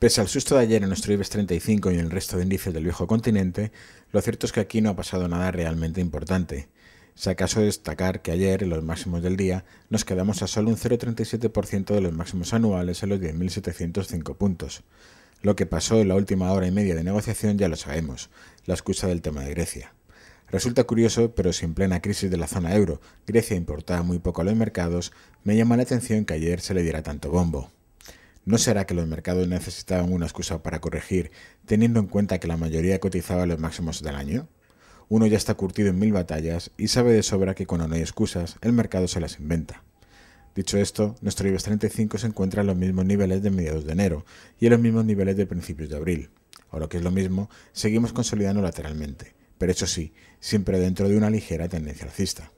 Pese al susto de ayer en nuestro IBEX 35 y en el resto de índices del viejo continente, lo cierto es que aquí no ha pasado nada realmente importante. Si acaso destacar que ayer, en los máximos del día, nos quedamos a solo un 0,37% de los máximos anuales en los 10.705 puntos. Lo que pasó en la última hora y media de negociación ya lo sabemos, la excusa del tema de Grecia. Resulta curioso, pero si en plena crisis de la zona euro Grecia importaba muy poco a los mercados, me llama la atención que ayer se le diera tanto bombo. ¿No será que los mercados necesitaban una excusa para corregir, teniendo en cuenta que la mayoría cotizaba los máximos del año? Uno ya está curtido en mil batallas y sabe de sobra que cuando no hay excusas, el mercado se las inventa. Dicho esto, nuestro IBEX 35 se encuentra en los mismos niveles de mediados de enero y en los mismos niveles de principios de abril. O lo que es lo mismo, seguimos consolidando lateralmente, pero eso sí, siempre dentro de una ligera tendencia alcista.